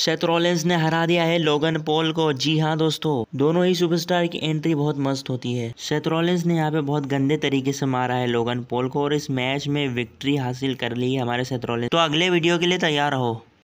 शेत्रोलेंस ने हरा दिया है लोगन पोल को जी हाँ दोस्तों दोनों ही सुपरस्टार की एंट्री बहुत मस्त होती है शेत्रोलेंस ने यहाँ पे बहुत गंदे तरीके से मारा है लोगन पोल को और इस मैच में विक्ट्री हासिल कर ली है हमारे शेत्रोलेंस तो अगले वीडियो के लिए तैयार हो